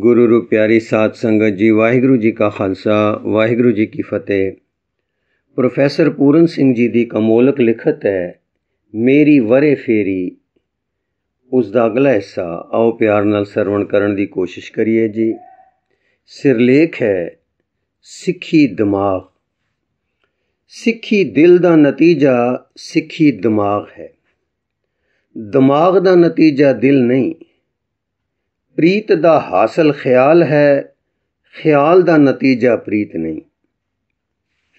ਗੁਰੂ ਰੂ ਪਿਆਰੀ ਸਾਧ ਸੰਗਤ ਜੀ ਵਾਹਿਗੁਰੂ ਜੀ ਕਾ ਖਾਲਸਾ ਵਾਹਿਗੁਰੂ ਜੀ ਕੀ ਫਤਿਹ ਪ੍ਰੋਫੈਸਰ ਪੂਰਨ ਸਿੰਘ ਜੀ ਦੀ ਕਮੋਲਕ ਲਿਖਤ ਹੈ ਮੇਰੀ ਵਰੇ ਫੇਰੀ ਉਸ ਦਾ ਅਗਲਾ ਹਿੱਸਾ ਆਓ ਪਿਆਰ ਨਾਲ ਸਰਵਣ ਕਰਨ ਦੀ ਕੋਸ਼ਿਸ਼ ਕਰੀਏ ਜੀ ਸਿਰਲੇਖ ਹੈ ਸਿੱਖੀ ਦਿਮਾਗ ਸਿੱਖੀ ਦਿਲ ਦਾ ਨਤੀਜਾ ਸਿੱਖੀ ਦਿਮਾਗ ਹੈ ਦਿਮਾਗ ਦਾ ਨਤੀਜਾ ਦਿਲ ਨਹੀਂ ਪ੍ਰੀਤ ਦਾ ਹਾਸਲ ਖਿਆਲ ਹੈ ਖਿਆਲ ਦਾ ਨਤੀਜਾ ਪ੍ਰੀਤ ਨਹੀਂ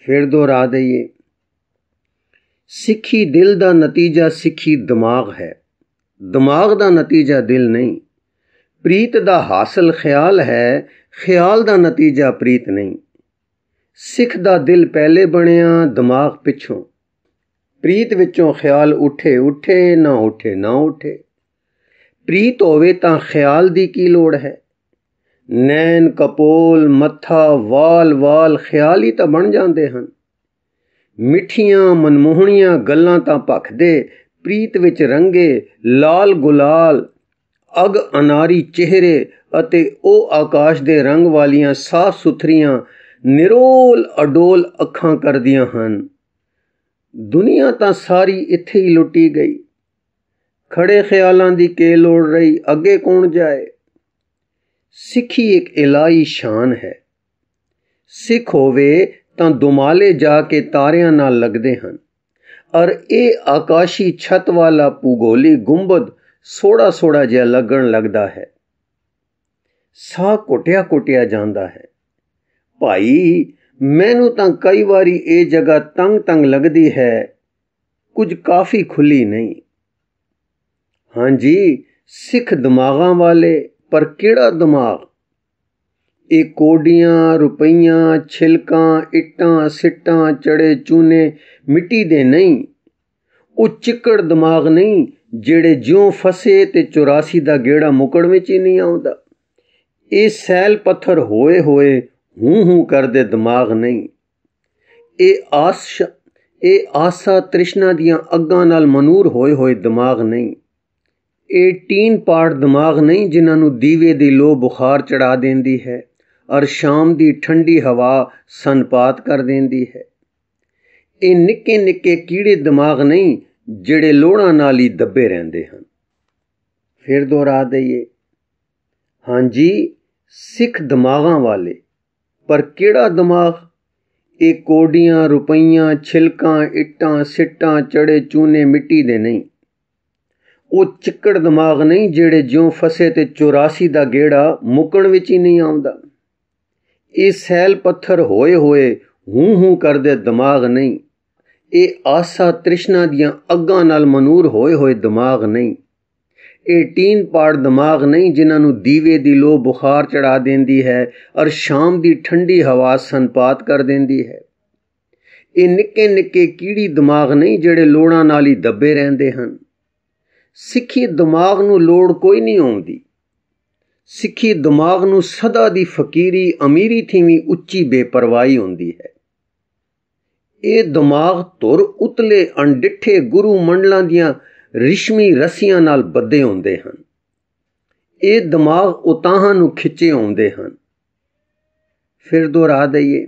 ਫਿਰ ਦੁਹਰਾ ਦਈਏ ਸਿੱਖੀ ਦਿਲ ਦਾ ਨਤੀਜਾ ਸਿੱਖੀ ਦਿਮਾਗ ਹੈ ਦਿਮਾਗ ਦਾ ਨਤੀਜਾ ਦਿਲ ਨਹੀਂ ਪ੍ਰੀਤ ਦਾ ਹਾਸਲ ਖਿਆਲ ਹੈ ਖਿਆਲ ਦਾ ਨਤੀਜਾ ਪ੍ਰੀਤ ਨਹੀਂ ਸਿੱਖ ਦਾ ਦਿਲ ਪਹਿਲੇ ਬਣਿਆ ਦਿਮਾਗ ਪਿੱਛੋਂ ਪ੍ਰੀਤ ਵਿੱਚੋਂ ਖਿਆਲ ਉੱਠੇ ਉੱਠੇ ਨਾ ਉੱਠੇ ਨਾ ਉੱਠੇ ਪ੍ਰੀਤ ਹੋਵੇ ਤਾਂ ਖਿਆਲ ਦੀ ਕੀ ਲੋੜ ਹੈ ਨੈਣ ਕਪੋਲ ਮੱਥਾ ਵਾਲ ਵਾਲ ਖਿਆਲ ਹੀ ਤਾਂ ਬਣ ਜਾਂਦੇ ਹਨ ਮਿੱਠੀਆਂ ਮਨਮੋਹਣੀਆਂ ਗੱਲਾਂ ਤਾਂ ਭਖਦੇ ਪ੍ਰੀਤ ਵਿੱਚ ਰੰਗੇ ਲਾਲ ਗੁਲਾਲ ਅਗ ਅਨਾਰੀ ਚਿਹਰੇ ਅਤੇ ਉਹ ਆਕਾਸ਼ ਦੇ ਰੰਗ ਵਾਲੀਆਂ ਸਾਫ ਸੁਥਰੀਆਂ ਨਿਰੋਲ ਅਡੋਲ ਅੱਖਾਂ ਕਰਦੀਆਂ ਹਨ ਦੁਨੀਆ ਤਾਂ ਸਾਰੀ ਇੱਥੇ ਹੀ ਲੁੱਟੀ ਗਈ ਖੜੇ ਖਿਆਲਾਂ ਦੀ ਕੇ ਲੋੜ ਰਹੀ ਅੱਗੇ ਕੌਣ ਜਾਏ ਸਿੱਖੀ ਇੱਕ ਇਲਾਈ ਸ਼ਾਨ ਹੈ ਸਿੱਖ ਹੋਵੇ ਤਾਂ ਦੁਮਾਲੇ ਜਾ ਕੇ ਤਾਰਿਆਂ ਨਾਲ ਲੱਗਦੇ ਹਨ ਔਰ ਇਹ ਆਕਾਸ਼ੀ ਛਤ ਵਾਲਾ ਪੂਗੋਲੀ ਗੁੰਬਦ ਸੋੜਾ ਸੋੜਾ ਜਿਹਾ ਲੱਗਣ ਲੱਗਦਾ ਹੈ ਸਾਹ ਕੋਟਿਆ ਕੋਟਿਆ ਜਾਂਦਾ ਹੈ ਭਾਈ ਮੈਨੂੰ ਤਾਂ ਕਈ ਵਾਰੀ ਇਹ ਜਗ੍ਹਾ ਤੰਗ ਤੰਗ ਲੱਗਦੀ ਹੈ ਕੁਝ ਕਾਫੀ ਖੁੱਲੀ ਨਹੀਂ ਹਾਂਜੀ ਸਿੱਖ ਦਿਮਾਗਾਂ ਵਾਲੇ ਪਰ ਕਿਹੜਾ ਦਿਮਾਗ ਇਹ ਕੋਡੀਆਂ ਰੁਪਈਆਂ ਛਿਲਕਾਂ ਇੱਟਾਂ ਸਿੱਟਾਂ ਚੜੇ ਚੂਨੇ ਮਿੱਟੀ ਦੇ ਨਹੀਂ ਉਹ ਚਿੱਕੜ ਦਿਮਾਗ ਨਹੀਂ ਜਿਹੜੇ ਜਿਉਂ ਫਸੇ ਤੇ 84 ਦਾ ਗੇੜਾ ਮੁਕੜ ਵਿੱਚ ਹੀ ਨਹੀਂ ਆਉਂਦਾ ਇਹ ਸੈਲ ਪੱਥਰ ਹੋਏ ਹੋਏ ਹੂੰ ਹੂੰ ਕਰਦੇ ਦਿਮਾਗ ਨਹੀਂ ਇਹ ਆਸ ਇਹ ਆਸਾ ਤ੍ਰਿਸ਼ਨਾ ਦੀਆਂ ਅੱਗਾਂ ਨਾਲ ਮਨੂਰ ਹੋਏ ਹੋਏ ਦਿਮਾਗ ਨਹੀਂ 18 ਟੀਨ ਪਾੜ ਦਿਮਾਗ ਨਹੀਂ ਜਿਨ੍ਹਾਂ ਨੂੰ ਦੀਵੇ ਦੀ ਲੋ ਬੁਖਾਰ ਚੜਾ ਦਿੰਦੀ ਹੈ ਔਰ ਸ਼ਾਮ ਦੀ ਠੰਡੀ ਹਵਾ ਸੰਪਾਤ ਕਰ ਦਿੰਦੀ ਹੈ ਇਹ ਨਿੱਕੇ ਨਿੱਕੇ ਕੀੜੇ ਦਿਮਾਗ ਨਹੀਂ ਜਿਹੜੇ ਲੋੜਾਂ ਨਾਲ ਹੀ ਦੱਬੇ ਰਹਿੰਦੇ ਹਨ ਫਿਰ ਦੁਹਰਾ ਦਈਏ ਹਾਂਜੀ ਸਿੱਖ ਦਿਮਾਗਾਂ ਵਾਲੇ ਪਰ ਕਿਹੜਾ ਦਿਮਾਗ ਇਹ ਕੋਡੀਆਂ ਰੁਪਈਆਂ ਛਿਲਕਾਂ ਇੱਟਾਂ ਸਿੱਟਾਂ ਚੜੇ ਚੂਨੇ ਮਿੱਟੀ ਦੇ ਨਹੀਂ ਉਹ ਚਿੱਕੜ ਦਿਮਾਗ ਨਹੀਂ ਜਿਹੜੇ ਜਿਉਂ ਫਸੇ ਤੇ 84 ਦਾ ਗੇੜਾ ਮੁੱਕਣ ਵਿੱਚ ਹੀ ਨਹੀਂ ਆਉਂਦਾ ਇਹ ਸੈਲ ਪੱਥਰ ਹੋਏ ਹੋਏ ਹੂੰ ਹੂੰ ਕਰਦੇ ਦਿਮਾਗ ਨਹੀਂ ਇਹ ਆਸਾ ਤ੍ਰਿਸ਼ਨਾ ਦੀਆਂ ਅੱਗਾਂ ਨਾਲ ਮਨੂਰ ਹੋਏ ਹੋਏ ਦਿਮਾਗ ਨਹੀਂ ਇਹ ਟੀਨ ਪਾੜ ਦਿਮਾਗ ਨਹੀਂ ਜਿਨ੍ਹਾਂ ਨੂੰ ਦੀਵੇ ਦੀ ਲੋ ਬੁਖਾਰ ਚੜਾ ਦਿੰਦੀ ਹੈ ਔਰ ਸ਼ਾਮ ਦੀ ਠੰਡੀ ਹਵਾ ਸੰਪਾਤ ਕਰ ਦਿੰਦੀ ਹੈ ਇਹ ਨਿੱਕੇ ਨਿੱਕੇ ਕੀੜੀ ਦਿਮਾਗ ਨਹੀਂ ਜਿਹੜੇ ਲੋੜਾਂ ਨਾਲ ਹੀ ਦੱਬੇ ਰਹਿੰਦੇ ਹਨ ਸਿੱਖੀ ਦਿਮਾਗ ਨੂੰ ਲੋੜ ਕੋਈ ਨਹੀਂ ਆਉਂਦੀ ਸਿੱਖੀ ਦਿਮਾਗ ਨੂੰ ਸਦਾ ਦੀ ਫਕੀਰੀ ਅਮੀਰੀ ਥੀਵੀ ਉੱਚੀ ਬੇਪਰਵਾਹੀ ਹੁੰਦੀ ਹੈ ਇਹ ਦਿਮਾਗ ਤੁਰ ਉਤਲੇ ਅਣਡਿੱਠੇ ਗੁਰੂ ਮੰਡਲਾਂ ਦੀਆਂ ਰਿਸ਼ਮੀ ਰਸੀਆਂ ਨਾਲ ਬੱਧੇ ਹੁੰਦੇ ਹਨ ਇਹ ਦਿਮਾਗ ਉਤਾਹਾਂ ਨੂੰ ਖਿੱਚੇ ਆਉਂਦੇ ਹਨ ਫਿਰ ਦੁਹਰਾ ਦਈਏ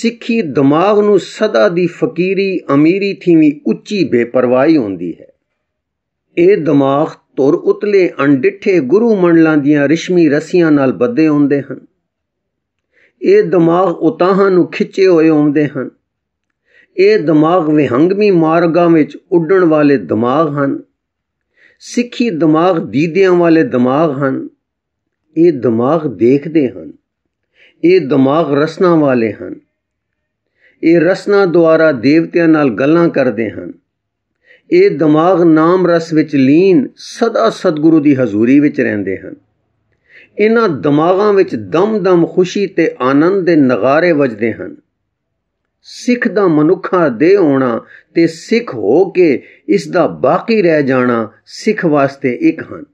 ਸਿੱਖੀ ਦਿਮਾਗ ਨੂੰ ਸਦਾ ਦੀ ਫਕੀਰੀ ਅਮੀਰੀ ਥੀਵੀ ਉੱਚੀ ਬੇਪਰਵਾਹੀ ਹੁੰਦੀ ਹੈ ਇਹ ਦਿਮਾਗ ਤੁਰ ਉਤਲੇ ਅਣਡਿੱਠੇ ਗੁਰੂ ਮੰਡਲਾਂ ਦੀਆਂ ਰਿਸ਼ਮੀ ਰਸੀਆਂ ਨਾਲ ਬੱਧੇ ਹੁੰਦੇ ਹਨ ਇਹ ਦਿਮਾਗ ਉਤਾਹਾਂ ਨੂੰ ਖਿੱਚੇ ਹੋਏ ਆਉਂਦੇ ਹਨ ਇਹ ਦਿਮਾਗ ਵਿਹੰਗਮੀ ਮਾਰਗਾਂ ਵਿੱਚ ਉੱਡਣ ਵਾਲੇ ਦਿਮਾਗ ਹਨ ਸਿੱਖੀ ਦਿਮਾਗ ਦੀਦਿਆਂ ਵਾਲੇ ਦਿਮਾਗ ਹਨ ਇਹ ਦਿਮਾਗ ਦੇਖਦੇ ਹਨ ਇਹ ਦਿਮਾਗ ਰਸਨਾ ਵਾਲੇ ਹਨ ਇਹ ਰਸਨਾ ਦੁਆਰਾ ਦੇਵਤਿਆਂ ਨਾਲ ਗੱਲਾਂ ਕਰਦੇ ਹਨ ਇਹ ਦਿਮਾਗ ਨਾਮ ਰਸ ਵਿੱਚ ਲੀਨ ਸਦਾ ਸਤਿਗੁਰੂ ਦੀ ਹਜ਼ੂਰੀ ਵਿੱਚ ਰਹਿੰਦੇ ਹਨ ਇਹਨਾਂ ਦਿਮਾਗਾਂ ਵਿੱਚ ਦਮ-ਦਮ ਖੁਸ਼ੀ ਤੇ ਆਨੰਦ ਦੇ ਨਗਾਰੇ ਵੱਜਦੇ ਹਨ ਸਿੱਖ ਦਾ ਮਨੁੱਖਾ ਦੇ ਹੋਣਾ ਤੇ ਸਿੱਖ ਹੋ ਕੇ ਇਸ ਦਾ ਬਾਕੀ ਰਹਿ ਜਾਣਾ ਸਿੱਖ ਵਾਸਤੇ ਇੱਕ ਹਨ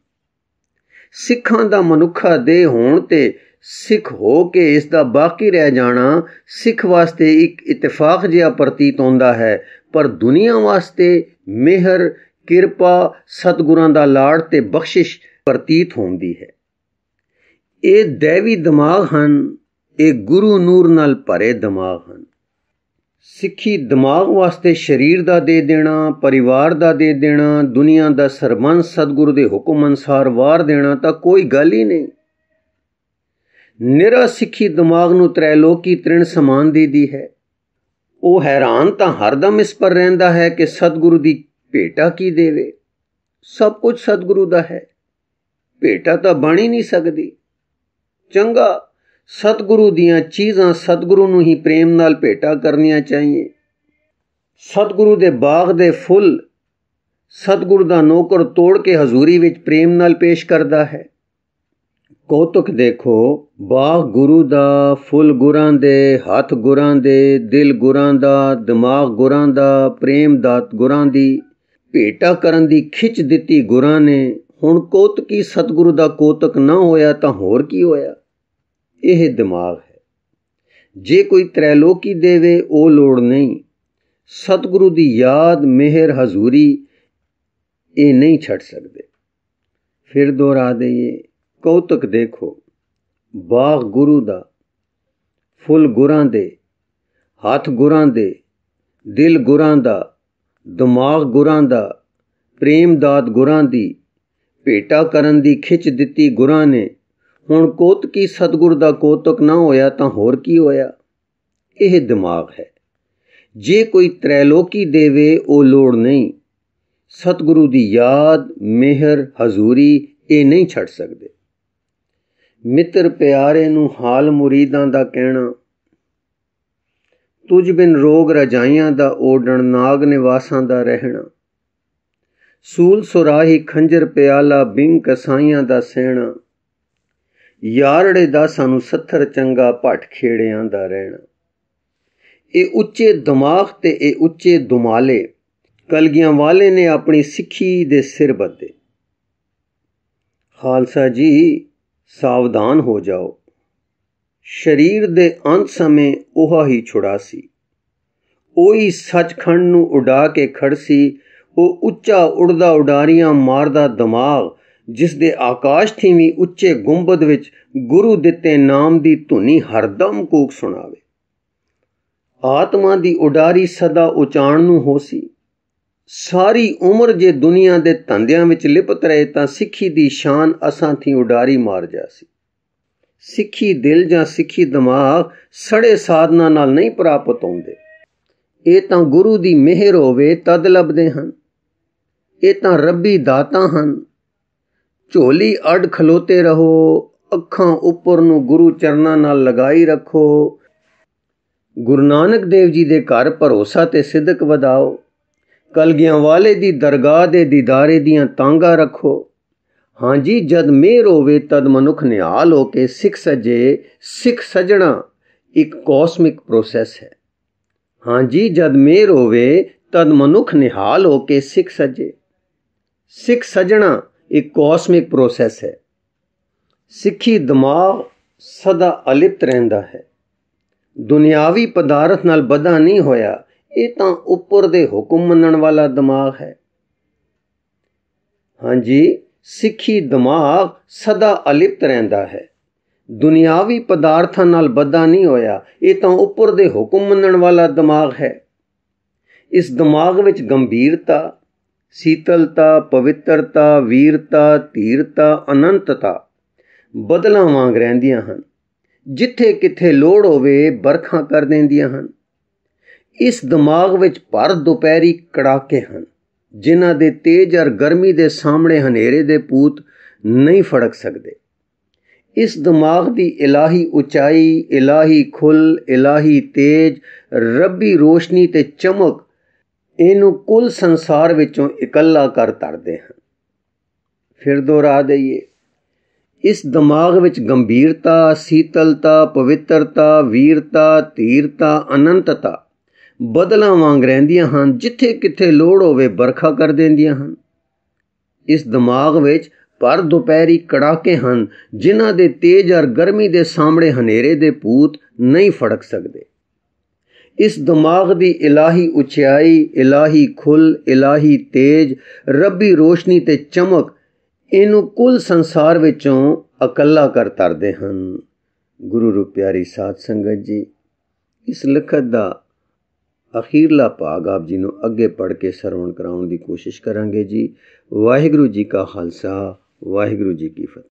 ਸਿੱਖਾਂ ਦਾ ਮਨੁੱਖਾ ਦੇ ਹੋਣ ਤੇ ਸਿੱਖ ਹੋ ਕੇ ਇਸ ਦਾ ਬਾਕੀ ਰਹਿ ਜਾਣਾ ਸਿੱਖ ਵਾਸਤੇ ਇੱਕ ਇਤਫਾਕ ਜਿਹਾ ਪ੍ਰਤੀਤ ਹੁੰਦਾ ਹੈ ਪਰ ਦੁਨੀਆ ਵਾਸਤੇ ਮਿਹਰ ਕਿਰਪਾ ਸਤਗੁਰਾਂ ਦਾ ਲਾੜ ਤੇ ਬਖਸ਼ਿਸ਼ ਪ੍ਰਤੀਤ ਹੁੰਦੀ ਹੈ ਇਹ ਦੇਵੀ ਦਿਮਾਗ ਹਨ ਇਹ ਗੁਰੂ ਨੂਰ ਨਾਲ ਭਰੇ ਦਿਮਾਗ ਹਨ ਸਿੱਖੀ ਦਿਮਾਗ ਵਾਸਤੇ ਸਰੀਰ ਦਾ ਦੇ ਦੇਣਾ ਪਰਿਵਾਰ ਦਾ ਦੇ ਦੇਣਾ ਦੁਨੀਆ ਦਾ ਸਰਮਨ ਸਤਗੁਰੂ ਦੇ ਹੁਕਮ ਅਨਸਾਰ ਵਾਰ ਦੇਣਾ ਤਾਂ ਕੋਈ ਗੱਲ ਹੀ ਨਹੀਂ ਨਿਰਾ ਸਿੱਖੀ ਦਿਮਾਗ ਨੂੰ ਤ੍ਰੈਲੋਕੀ ਤ੍ਰਿਣ ਸਮਾਨ ਦੀ ਹੈ ਉਹ ਹੈਰਾਨ ਤਾਂ ਹਰਦਮ ਇਸ ਪਰ ਰਹਿੰਦਾ ਹੈ ਕਿ ਸਤਿਗੁਰੂ ਦੀ ਭੇਟਾ ਕੀ ਦੇਵੇ ਸਭ ਕੁਝ ਸਤਿਗੁਰੂ ਦਾ ਹੈ ਭੇਟਾ ਤਾਂ ਬਣ ਹੀ ਨਹੀਂ ਸਕਦੀ ਚੰਗਾ ਸਤਿਗੁਰੂ ਦੀਆਂ ਚੀਜ਼ਾਂ ਸਤਿਗੁਰੂ ਨੂੰ ਹੀ ਪ੍ਰੇਮ ਨਾਲ ਭੇਟਾ ਕਰਨੀਆਂ ਚਾਹੀਏ ਸਤਿਗੁਰੂ ਦੇ ਬਾਗ ਦੇ ਫੁੱਲ ਸਤਿਗੁਰ ਦਾ ਨੌਕਰ ਤੋੜ ਕੇ ਹਜ਼ੂਰੀ ਵਿੱਚ ਪ੍ਰੇਮ ਨਾਲ ਪੇਸ਼ ਕਰਦਾ ਹੈ ਕੌਤਕ ਦੇਖੋ ਬਾਗ ਗੁਰੂ ਦਾ ਫੁੱਲ ਗੁਰਾਂ ਦੇ ਹੱਥ ਗੁਰਾਂ ਦੇ ਦਿਲ ਗੁਰਾਂ ਦਾ ਦਿਮਾਗ ਗੁਰਾਂ ਦਾ ਪ੍ਰੇਮ ਦਾਤ ਗੁਰਾਂ ਦੀ ਭੇਟਾ ਕਰਨ ਦੀ ਖਿੱਚ ਦਿੱਤੀ ਗੁਰਾਂ ਨੇ ਹੁਣ ਕੋਤਕੀ ਸਤਗੁਰੂ ਦਾ ਕੋਤਕ ਨਾ ਹੋਇਆ ਤਾਂ ਹੋਰ ਕੀ ਹੋਇਆ ਇਹ ਦਿਮਾਗ ਹੈ ਜੇ ਕੋਈ ਤ੍ਰੈਲੋਕੀ ਦੇਵੇ ਉਹ ਲੋੜ ਨਹੀਂ ਸਤਗੁਰੂ ਦੀ ਯਾਦ ਮਿਹਰ ਹਜ਼ੂਰੀ ਇਹ ਨਹੀਂ ਛੱਡ ਸਕਦੇ ਫਿਰ ਦੁਹਰਾ ਦਈਏ ਕੌਤਕ ਦੇਖੋ ਬਾਗ ਗੁਰੂ ਦਾ ਫੁੱਲ ਗੁਰਾਂ ਦੇ ਹੱਥ ਗੁਰਾਂ ਦੇ ਦਿਲ ਗੁਰਾਂ ਦਾ ਦਿਮਾਗ ਗੁਰਾਂ ਦਾ ਪ੍ਰੇਮ ਦਾਤ ਗੁਰਾਂ ਦੀ ਭੇਟਾ ਕਰਨ ਦੀ ਖਿੱਚ ਦਿੱਤੀ ਗੁਰਾਂ ਨੇ ਹੁਣ ਕੋਤਕੀ ਸਤਗੁਰ ਦਾ ਕੋਤਕ ਨਾ ਹੋਇਆ ਤਾਂ ਹੋਰ ਕੀ ਹੋਇਆ ਇਹ ਦਿਮਾਗ ਹੈ ਜੇ ਕੋਈ ਤ੍ਰੈਲੋਕੀ ਦੇਵੇ ਉਹ ਲੋੜ ਨਹੀਂ ਸਤਗੁਰੂ ਦੀ ਯਾਦ ਮਿਹਰ ਹਜ਼ੂਰੀ ਇਹ ਨਹੀਂ ਛੱਡ ਸਕਦੇ ਮਿੱਤਰ ਪਿਆਰੇ ਨੂੰ ਹਾਲ ਮੁਰੀਦਾਂ ਦਾ ਕਹਿਣਾ ਤੁਝ ਬਿਨ ਰੋਗ ਰਜਾਈਆਂ ਦਾ ਓੜਣ ਨਾਗ ਨਿਵਾਸਾਂ ਦਾ ਰਹਿਣਾ ਸੂਲ ਸੁਰਾਹੀ ਖੰਜਰ ਪਿਆਲਾ ਬਿੰਗ ਕਸਾਈਆਂ ਦਾ ਸਹਿਣਾ ਯਾਰੜੇ ਦਾ ਸਾਨੂੰ ਸੱਥਰ ਚੰਗਾ ਭਟ ਖੇੜਿਆਂ ਦਾ ਰਹਿਣਾ ਇਹ ਉੱਚੇ ਦਿਮਾਗ ਤੇ ਇਹ ਉੱਚੇ ਦੁਮਾਲੇ ਕਲਗੀਆਂ ਵਾਲੇ ਨੇ ਆਪਣੀ ਸਿੱਖੀ ਦੇ ਸਿਰ ਬੱਦੇ ਖਾਲਸਾ ਜੀ ਸਾਵਧਾਨ ਹੋ ਜਾਓ ਸਰੀਰ ਦੇ ਅੰਤ ਸਮੇਂ ਉਹ ਹੀ ਛੁੜਾ ਸੀ ਉਹੀ ਸੱਚਖੰਡ ਨੂੰ ਉਡਾ ਕੇ ਖੜਸੀ ਉਹ ਉੱਚਾ ਉੜਦਾ ਉਡਾਰੀਆਂ ਮਾਰਦਾ ਦਿਮਾਗ ਜਿਸ ਦੇ ਆਕਾਸ਼ ਵੀ ਉੱਚੇ ਗੁੰਬਦ ਵਿੱਚ ਗੁਰੂ ਦਿੱਤੇ ਨਾਮ ਦੀ ਧੁਨੀ ਹਰਦਮ ਕੂਕ ਸੁਣਾਵੇ ਆਤਮਾ ਦੀ ਉਡਾਰੀ ਸਦਾ ਉਚਾਣ ਨੂੰ ਹੋਸੀ ਸਾਰੀ ਉਮਰ ਜੇ ਦੁਨੀਆ ਦੇ ਧੰਦਿਆਂ ਵਿੱਚ ਲਿਪਤ ਰਹੇ ਤਾਂ ਸਿੱਖੀ ਦੀ ਸ਼ਾਨ ਅਸਾਂ ਥੀ ਉਡਾਰੀ ਮਾਰ ਜਾਸੀ ਸਿੱਖੀ ਦਿਲ ਜਾਂ ਸਿੱਖੀ ਦਿਮਾਗ ਸੜੇ ਸਾਧਨਾ ਨਾਲ ਨਹੀਂ ਪ੍ਰਾਪਤ ਹੁੰਦੇ ਇਹ ਤਾਂ ਗੁਰੂ ਦੀ ਮਿਹਰ ਹੋਵੇ ਤਦ ਲੱਭਦੇ ਹਨ ਇਹ ਤਾਂ ਰੱਬੀ ਦਾਤਾ ਹਨ ਝੋਲੀ ਅੜ ਖਲੋਤੇ ਰਹੋ ਅੱਖਾਂ ਉੱਪਰ ਨੂੰ ਗੁਰੂ ਚਰਨਾਂ ਨਾਲ ਲਗਾਈ ਰੱਖੋ ਗੁਰੂ ਨਾਨਕ ਦੇਵ ਜੀ ਦੇ ਘਰ ਭਰੋਸਾ ਤੇ ਸਿੱਧਕ ਵਧਾਓ ਕਲਗੀਆਂ ਵਾਲੇ ਦੀ ਦਰਗਾਹ ਦੇ ਦੀਦਾਰੇ ਦੀਆਂ ਤਾਂਗਾ ਰੱਖੋ ਹਾਂਜੀ ਜਦ ਮੇਰ ਹੋਵੇ ਤਦ ਮਨੁੱਖ ਨਿਹਾਲ ਹੋ ਕੇ ਸਿੱਖ ਸਜੇ ਸਿੱਖ ਸਜਣਾ ਇੱਕ ਕੌਸਮਿਕ ਪ੍ਰੋਸੈਸ ਹੈ ਹਾਂਜੀ ਜਦ ਮੇਰ ਹੋਵੇ ਤਦ ਮਨੁੱਖ ਨਿਹਾਲ ਹੋ ਕੇ ਸਿੱਖ ਸਜੇ ਸਿੱਖ ਸਜਣਾ ਇੱਕ ਕੌਸਮਿਕ ਪ੍ਰੋਸੈਸ ਹੈ ਸਿੱਖੀ ਦਿਮਾਗ ਸਦਾ ਅਲਿਪਤ ਰਹਿੰਦਾ ਹੈ ਦੁਨਿਆਵੀ ਪਦਾਰਥ ਨਾਲ ਬਧਾ ਨਹੀਂ ਹੋਇਆ ਇਹ ਤਾਂ ਉੱਪਰ ਦੇ ਹੁਕਮ ਮੰਨਣ ਵਾਲਾ ਦਿਮਾਗ ਹੈ ਹਾਂਜੀ ਸਿੱਖੀ ਦਿਮਾਗ ਸਦਾ ਅਲਿਪਤ ਰਹਿੰਦਾ ਹੈ ਦੁਨਿਆਵੀ ਪਦਾਰਥਾਂ ਨਾਲ ਬੱਧਾ ਨਹੀਂ ਹੋਇਆ ਇਹ ਤਾਂ ਉੱਪਰ ਦੇ ਹੁਕਮ ਮੰਨਣ ਵਾਲਾ ਦਿਮਾਗ ਹੈ ਇਸ ਦਿਮਾਗ ਵਿੱਚ ਗੰਭੀਰਤਾ ਸੀਤਲਤਾ ਪਵਿੱਤਰਤਾ ਵੀਰਤਾ ਧੀਰਤਾ ਅਨੰਤਤਾ ਬਦਲਾਂ ਵਾਂਗ ਰਹਿੰਦੀਆਂ ਹਨ ਜਿੱਥੇ ਕਿੱਥੇ ਲੋੜ ਹੋਵੇ ਬਰਖਾਂ ਕਰ ਦਿੰਦੀਆਂ ਹਨ ਇਸ ਦਿਮਾਗ ਵਿੱਚ ਭਰ ਦੁਪਹਿਰੀ ਕੜਾਕੇ ਹਨ ਜਿਨ੍ਹਾਂ ਦੇ ਤੇਜ ਅਰ ਗਰਮੀ ਦੇ ਸਾਹਮਣੇ ਹਨੇਰੇ ਦੇ ਪੂਤ ਨਹੀਂ ਫੜਕ ਸਕਦੇ ਇਸ ਦਿਮਾਗ ਦੀ ਇਲਾਹੀ ਉਚਾਈ ਇਲਾਹੀ ਖੁੱਲ ਇਲਾਹੀ ਤੇਜ ਰੱਬੀ ਰੋਸ਼ਨੀ ਤੇ ਚਮਕ ਇਹਨੂੰ ਕੁੱਲ ਸੰਸਾਰ ਵਿੱਚੋਂ ਇਕੱਲਾ ਕਰ ਤਰਦੇ ਹਨ ਫਿਰ ਦੁਹਰਾ ਦਈਏ ਇਸ ਦਿਮਾਗ ਵਿੱਚ ਗੰਭੀਰਤਾ ਸੀਤਲਤਾ ਪਵਿੱਤਰਤਾ ਵੀਰਤਾ ਧੀਰਤਾ ਅਨੰਤਤਾ ਬਦਲਾਂ ਵਾਂਗ ਰਹਿੰਦੀਆਂ ਹਨ ਜਿੱਥੇ ਕਿੱਥੇ ਲੋੜ ਹੋਵੇ ਬਰਖਾ ਕਰ ਦਿੰਦੀਆਂ ਹਨ ਇਸ ਦਿਮਾਗ ਵਿੱਚ ਪਰ ਦੁਪਹਿਰੀ ਕੜਾਕੇ ਹਨ ਜਿਨ੍ਹਾਂ ਦੇ ਤੇਜ ਔਰ ਗਰਮੀ ਦੇ ਸਾਹਮਣੇ ਹਨੇਰੇ ਦੇ ਪੂਤ ਨਹੀਂ ਫੜਕ ਸਕਦੇ ਇਸ ਦਿਮਾਗ ਦੀ ਇਲਾਹੀ ਉਚਾਈ ਇਲਾਹੀ ਖੁੱਲ ਇਲਾਹੀ ਤੇਜ ਰੱਬੀ ਰੋਸ਼ਨੀ ਤੇ ਚਮਕ ਇਹਨੂੰ ਕੁੱਲ ਸੰਸਾਰ ਵਿੱਚੋਂ ਇਕੱਲਾ ਕਰ ਤਰਦੇ ਹਨ ਗੁਰੂ ਰੂਪਿਆਰੀ ਸਾਧ ਸੰਗਤ ਜੀ ਇਸ ਲਖਤ ਦਾ ਅਖੀਰਲਾ ਭਾਗ ਆਪ ਜੀ ਨੂੰ ਅੱਗੇ ਪੜ ਕੇ ਸਰਵਣ ਕਰਾਉਣ ਦੀ ਕੋਸ਼ਿਸ਼ ਕਰਾਂਗੇ ਜੀ ਵਾਹਿਗੁਰੂ ਜੀ ਕਾ ਖਾਲਸਾ ਵਾਹਿਗੁਰੂ ਜੀ ਕੀ ਫਤਿਹ